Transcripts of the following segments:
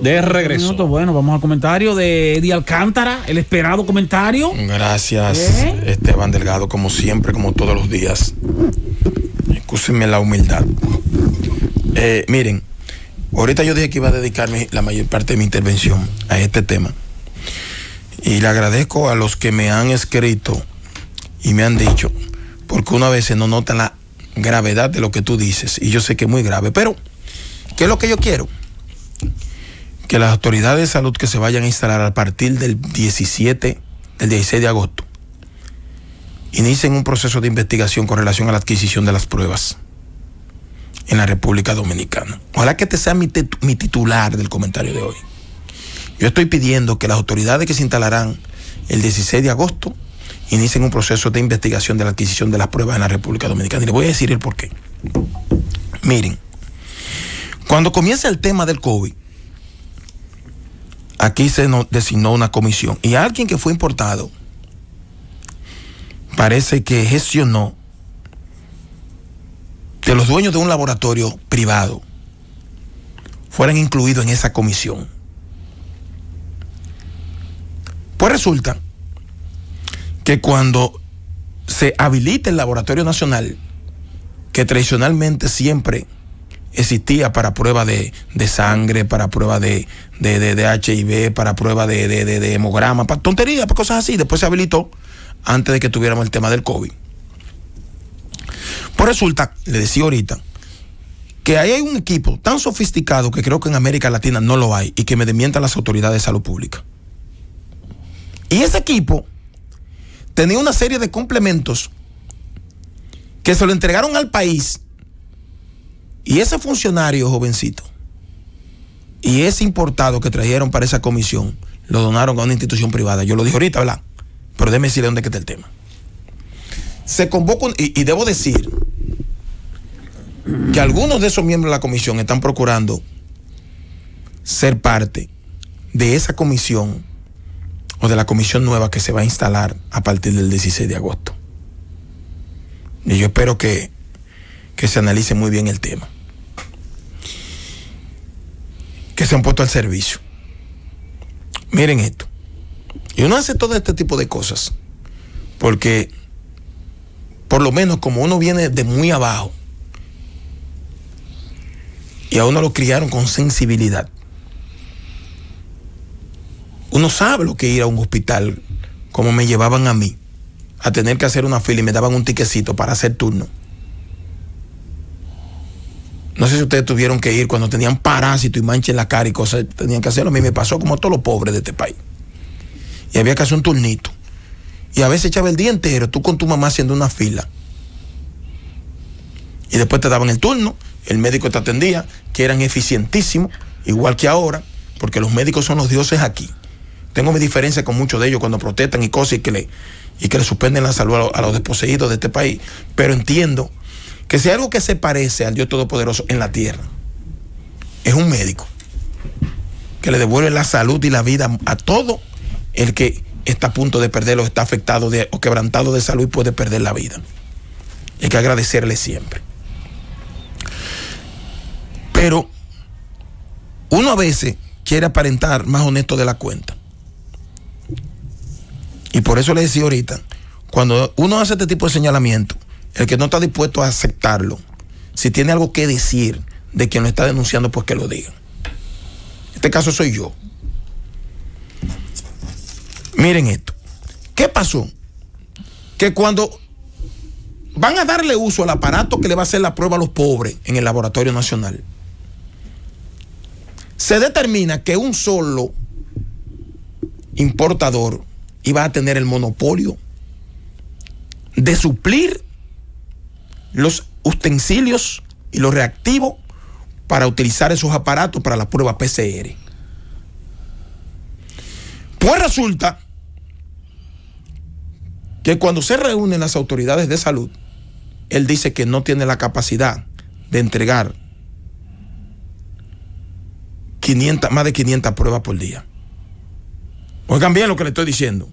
De regreso. bueno, vamos al comentario de Eddie Alcántara, el esperado comentario. Gracias, ¿Eh? Esteban Delgado, como siempre, como todos los días. Excúsenme la humildad. Eh, miren, ahorita yo dije que iba a dedicarme la mayor parte de mi intervención a este tema. Y le agradezco a los que me han escrito y me han dicho, porque una vez no nota la gravedad de lo que tú dices, y yo sé que es muy grave, pero ¿qué es lo que yo quiero? que las autoridades de salud que se vayan a instalar a partir del 17, del 16 de agosto, inicien un proceso de investigación con relación a la adquisición de las pruebas en la República Dominicana. Ojalá que este sea mi, titular del comentario de hoy. Yo estoy pidiendo que las autoridades que se instalarán el 16 de agosto inicien un proceso de investigación de la adquisición de las pruebas en la República Dominicana. Y les voy a decir el qué. Miren, cuando comienza el tema del COVID, aquí se nos designó una comisión y alguien que fue importado parece que gestionó que los dueños de un laboratorio privado fueran incluidos en esa comisión. Pues resulta que cuando se habilita el Laboratorio Nacional, que tradicionalmente siempre existía para prueba de, sangre, para prueba de, de, de HIV, para prueba de, hemograma, para tonterías, para cosas así. Después se habilitó antes de que tuviéramos el tema del COVID. Pues resulta, le decía ahorita, que ahí hay un equipo tan sofisticado que creo que en América Latina no lo hay y que me demientan las autoridades de salud pública. Y ese equipo tenía una serie de complementos que se lo entregaron al país y ese funcionario jovencito y ese importado que trajeron para esa comisión lo donaron a una institución privada. Yo lo dije ahorita, ¿verdad? Pero déme decirle dónde está el tema. Se convocó, y, y debo decir que algunos de esos miembros de la comisión están procurando ser parte de esa comisión o de la comisión nueva que se va a instalar a partir del 16 de agosto. Y yo espero que que se analice muy bien el tema, que se han puesto al servicio. Miren esto. Y uno hace todo este tipo de cosas, porque por lo menos como uno viene de muy abajo, y a uno lo criaron con sensibilidad, uno sabe lo que ir a un hospital, como me llevaban a mí, a tener que hacer una fila y me daban un tiquecito para hacer turno. No sé si ustedes tuvieron que ir cuando tenían parásito y mancha en la cara y cosas, tenían que hacerlo. A mí me pasó como a todos los pobres de este país. Y había que hacer un turnito. Y a veces echaba el día entero, tú con tu mamá haciendo una fila. Y después te daban el turno, el médico te atendía, que eran eficientísimos, igual que ahora, porque los médicos son los dioses aquí. Tengo mi diferencia con muchos de ellos cuando protestan y cosas y que le, y que le suspenden la salud a los desposeídos de este país. Pero entiendo que si algo que se parece al Dios Todopoderoso en la tierra, es un médico que le devuelve la salud y la vida a todo el que está a punto de perderlo, está afectado de, o quebrantado de salud y puede perder la vida. Hay que agradecerle siempre. Pero uno a veces quiere aparentar más honesto de la cuenta. Y por eso le decía ahorita, cuando uno hace este tipo de señalamiento, el que no está dispuesto a aceptarlo, si tiene algo que decir de quien lo está denunciando, pues que lo diga. En este caso soy yo. Miren esto. ¿Qué pasó? Que cuando van a darle uso al aparato que le va a hacer la prueba a los pobres en el Laboratorio Nacional, se determina que un solo importador iba a tener el monopolio de suplir los utensilios y los reactivos para utilizar esos aparatos para la prueba PCR. Pues resulta que cuando se reúnen las autoridades de salud, él dice que no tiene la capacidad de entregar 500, más de 500 pruebas por día. Oigan bien lo que le estoy diciendo.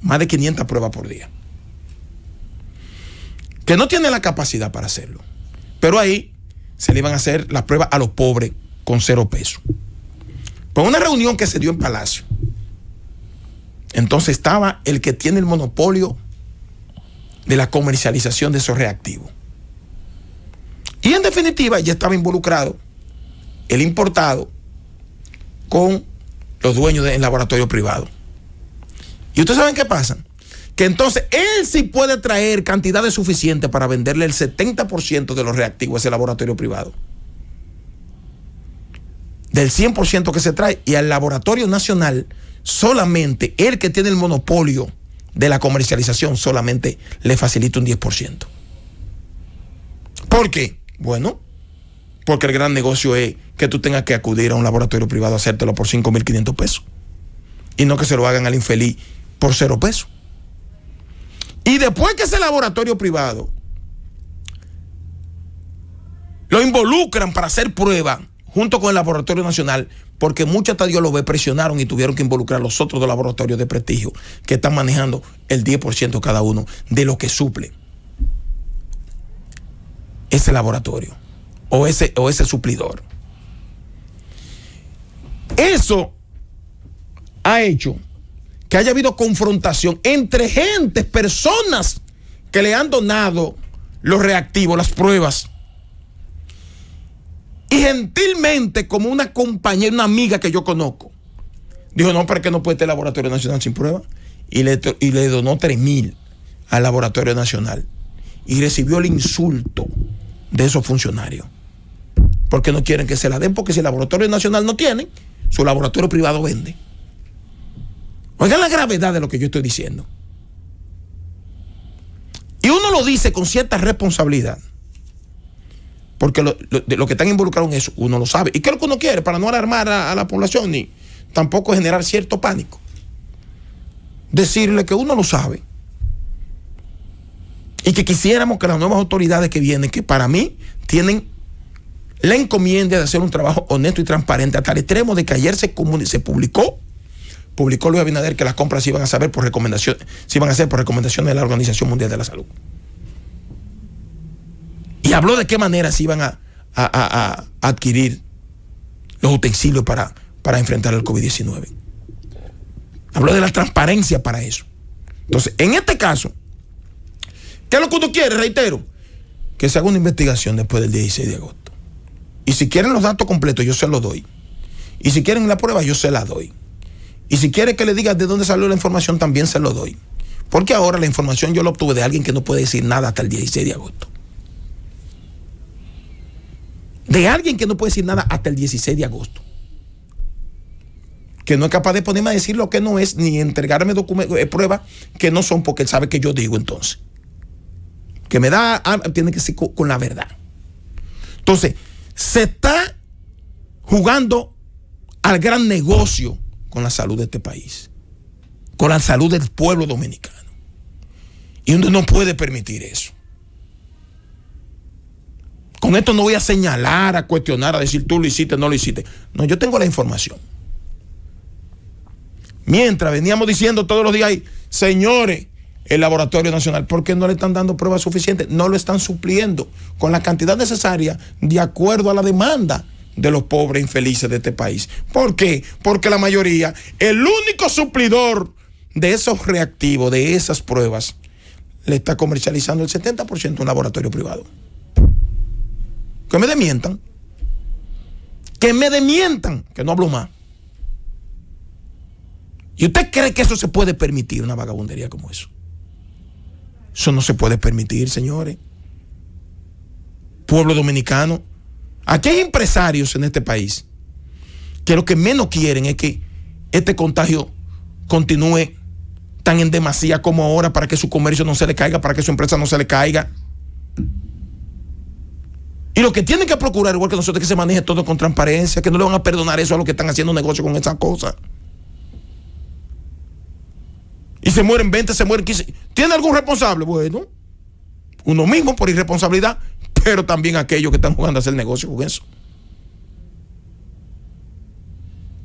Más de 500 pruebas por día que no tiene la capacidad para hacerlo. Pero ahí se le iban a hacer las pruebas a los pobres con cero peso. Por una reunión que se dio en Palacio. Entonces estaba el que tiene el monopolio de la comercialización de esos reactivos. Y en definitiva ya estaba involucrado el importado con los dueños del laboratorio privado. ¿Y ustedes saben qué pasa? que entonces él sí puede traer cantidades suficientes para venderle el 70% de los reactivos a ese laboratorio privado. Del 100% que se trae. Y al laboratorio nacional, solamente el que tiene el monopolio de la comercialización, solamente le facilita un 10%. ¿Por qué? Bueno, porque el gran negocio es que tú tengas que acudir a un laboratorio privado a hacértelo por 5.500 pesos. Y no que se lo hagan al infeliz por cero pesos. Y después que ese laboratorio privado lo involucran para hacer prueba junto con el Laboratorio Nacional, porque muchos hasta lo ve, presionaron y tuvieron que involucrar a los otros dos laboratorios de prestigio que están manejando el 10% cada uno de lo que suple ese laboratorio o ese, o ese suplidor. Eso ha hecho que haya habido confrontación entre gentes, personas que le han donado los reactivos, las pruebas. Y gentilmente, como una compañera, una amiga que yo conozco, dijo, no, ¿para qué no puede el Laboratorio Nacional sin prueba? Y le, y le donó 3 mil al Laboratorio Nacional. Y recibió el insulto de esos funcionarios. Porque no quieren que se la den, porque si el Laboratorio Nacional no tiene, su laboratorio privado vende. Oigan la gravedad de lo que yo estoy diciendo. Y uno lo dice con cierta responsabilidad. Porque lo, que están involucrados en eso, uno lo sabe. ¿Y qué es lo que uno quiere? Para no alarmar a, la población ni tampoco generar cierto pánico. Decirle que uno lo sabe. Y que quisiéramos que las nuevas autoridades que vienen, que para mí tienen la encomienda de hacer un trabajo honesto y transparente, hasta el extremo de que ayer se, se publicó publicó Luis Abinader que las compras se iban a saber por recomendación, se iban a hacer por recomendación de la Organización Mundial de la Salud. Y habló de qué manera se iban a, adquirir los utensilios para, para enfrentar el COVID-19. Habló de la transparencia para eso. Entonces, en este caso, ¿qué es lo que tú quieres? Reitero, que se haga una investigación después del 16 de agosto. Y si quieren los datos completos, yo se los doy. Y si quieren la prueba, yo se la doy. Y si quiere que le diga de dónde salió la información, también se lo doy. Porque ahora la información yo la obtuve de alguien que no puede decir nada hasta el 16 de agosto. De alguien que no puede decir nada hasta el 16 de agosto. Que no es capaz de ponerme a decir lo que no es, ni entregarme eh, pruebas que no son, porque él sabe que yo digo entonces. Que me da, ah, tiene que ser con la verdad. Entonces, se está jugando al gran negocio con la salud de este país, con la salud del pueblo dominicano. Y uno no puede permitir eso. Con esto no voy a señalar, a cuestionar, a decir tú lo hiciste, no lo hiciste. No, yo tengo la información. Mientras veníamos diciendo todos los días, señores, el Laboratorio Nacional, ¿por qué no le están dando pruebas suficientes? No lo están supliendo con la cantidad necesaria de acuerdo a la demanda de los pobres infelices de este país. ¿Por qué? Porque la mayoría, el único suplidor de esos reactivos, de esas pruebas, le está comercializando el 70% a un laboratorio privado. Que me demientan. Que me demientan. Que no hablo más. ¿Y usted cree que eso se puede permitir, una vagabundería como eso? Eso no se puede permitir, señores. Pueblo dominicano, Aquí hay empresarios en este país que lo que menos quieren es que este contagio continúe tan en demasía como ahora para que su comercio no se le caiga, para que su empresa no se le caiga. Y lo que tienen que procurar, igual que nosotros, es que se maneje todo con transparencia, que no le van a perdonar eso a los que están haciendo negocio con esas cosas. Y se mueren 20, se mueren 15. ¿Tiene algún responsable? Bueno, uno mismo por irresponsabilidad, pero también aquellos que están jugando a hacer negocio con eso.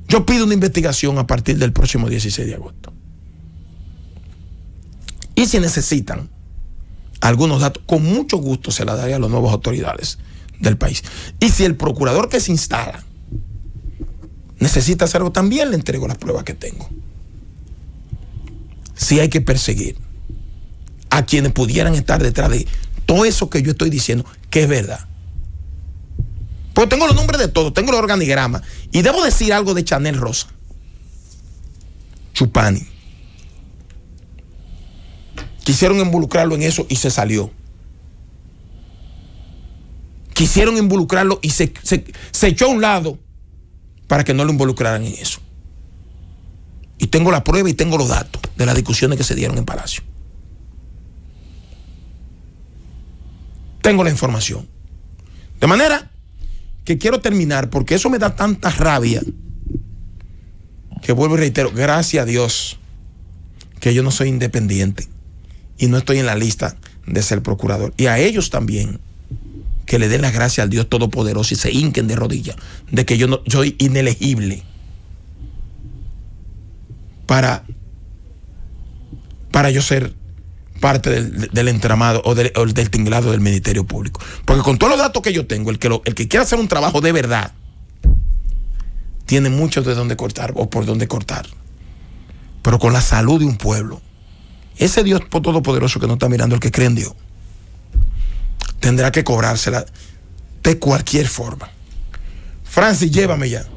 Yo pido una investigación a partir del próximo 16 de agosto. Y si necesitan algunos datos, con mucho gusto se la daré a las nuevas autoridades del país. Y si el procurador que se instala necesita hacer algo, también le entrego las pruebas que tengo. Si hay que perseguir a quienes pudieran estar detrás de todo eso que yo estoy diciendo, que es verdad. porque tengo los nombres de todos, tengo el organigrama. Y debo decir algo de Chanel Rosa. Chupani. Quisieron involucrarlo en eso y se salió. Quisieron involucrarlo y se echó a un lado para que no lo involucraran en eso. Y tengo la prueba y tengo los datos de las discusiones que se dieron en Palacio. tengo la información. De manera que quiero terminar porque eso me da tanta rabia que vuelvo y reitero, gracias a Dios que yo no soy independiente y no estoy en la lista de ser procurador. Y a ellos también que le den las gracias al Dios Todopoderoso y se hinquen de rodillas de que yo no soy inelegible para para yo ser parte del, entramado o del, del, tinglado del Ministerio Público. Porque con todos los datos que yo tengo, el que, el que quiera hacer un trabajo de verdad, tiene mucho de dónde cortar o por dónde cortar. Pero con la salud de un pueblo, ese Dios todopoderoso que no está mirando el que cree en Dios, tendrá que cobrársela de cualquier forma. Francis, llévame ya.